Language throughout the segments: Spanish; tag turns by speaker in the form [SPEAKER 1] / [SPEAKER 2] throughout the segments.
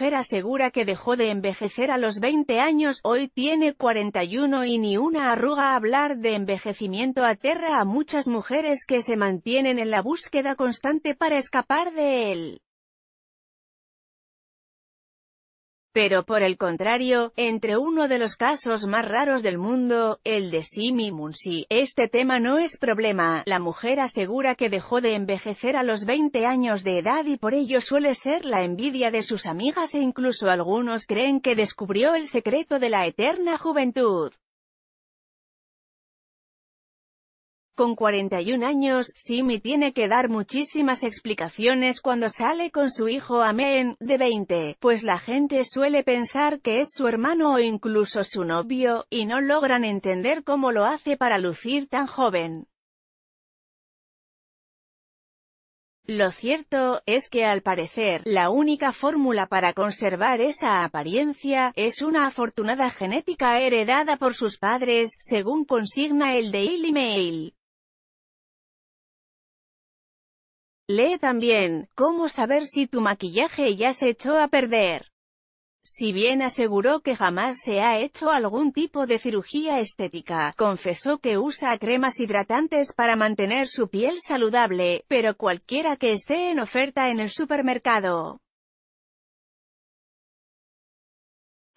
[SPEAKER 1] mujer asegura que dejó de envejecer a los 20 años, hoy tiene 41 y ni una arruga. Hablar de envejecimiento aterra a muchas mujeres que se mantienen en la búsqueda constante para escapar de él. Pero por el contrario, entre uno de los casos más raros del mundo, el de Simi Munsi, este tema no es problema. La mujer asegura que dejó de envejecer a los 20 años de edad y por ello suele ser la envidia de sus amigas e incluso algunos creen que descubrió el secreto de la eterna juventud. Con 41 años, Simi tiene que dar muchísimas explicaciones cuando sale con su hijo Amen, de 20, pues la gente suele pensar que es su hermano o incluso su novio, y no logran entender cómo lo hace para lucir tan joven. Lo cierto, es que al parecer, la única fórmula para conservar esa apariencia, es una afortunada genética heredada por sus padres, según consigna el Daily Mail. Lee también, ¿cómo saber si tu maquillaje ya se echó a perder? Si bien aseguró que jamás se ha hecho algún tipo de cirugía estética, confesó que usa cremas hidratantes para mantener su piel saludable, pero cualquiera que esté en oferta en el supermercado.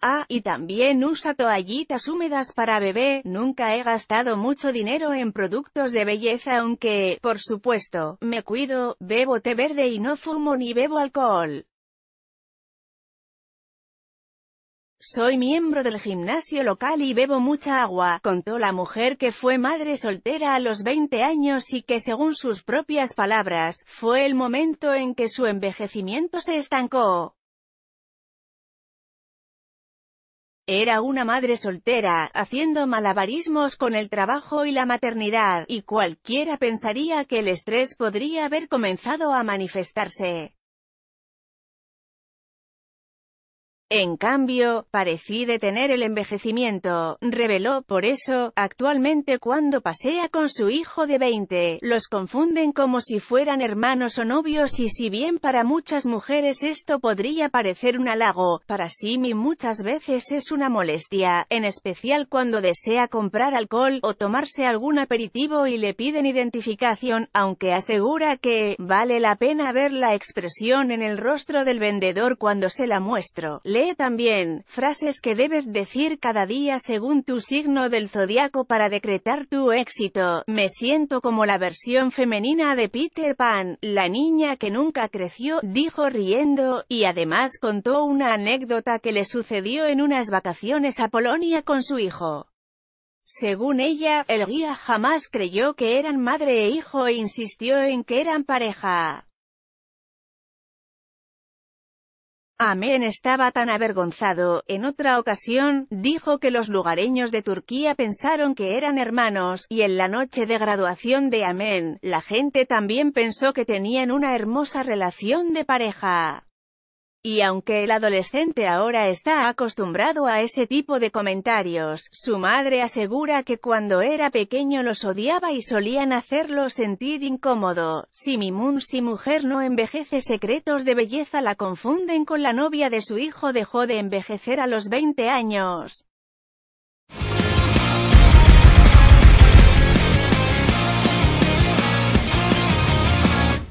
[SPEAKER 1] Ah, y también usa toallitas húmedas para bebé, nunca he gastado mucho dinero en productos de belleza aunque, por supuesto, me cuido, bebo té verde y no fumo ni bebo alcohol. Soy miembro del gimnasio local y bebo mucha agua, contó la mujer que fue madre soltera a los 20 años y que según sus propias palabras, fue el momento en que su envejecimiento se estancó. Era una madre soltera, haciendo malabarismos con el trabajo y la maternidad, y cualquiera pensaría que el estrés podría haber comenzado a manifestarse. En cambio, parecí detener el envejecimiento, reveló, por eso, actualmente cuando pasea con su hijo de 20, los confunden como si fueran hermanos o novios y si bien para muchas mujeres esto podría parecer un halago, para Simi muchas veces es una molestia, en especial cuando desea comprar alcohol o tomarse algún aperitivo y le piden identificación, aunque asegura que, vale la pena ver la expresión en el rostro del vendedor cuando se la muestro también, frases que debes decir cada día según tu signo del zodiaco para decretar tu éxito. Me siento como la versión femenina de Peter Pan, la niña que nunca creció, dijo riendo, y además contó una anécdota que le sucedió en unas vacaciones a Polonia con su hijo. Según ella, el guía jamás creyó que eran madre e hijo e insistió en que eran pareja. Amén estaba tan avergonzado, en otra ocasión, dijo que los lugareños de Turquía pensaron que eran hermanos, y en la noche de graduación de Amén, la gente también pensó que tenían una hermosa relación de pareja. Y aunque el adolescente ahora está acostumbrado a ese tipo de comentarios, su madre asegura que cuando era pequeño los odiaba y solían hacerlo sentir incómodo. Si mi mun si mujer no envejece secretos de belleza la confunden con la novia de su hijo dejó de envejecer a los 20 años.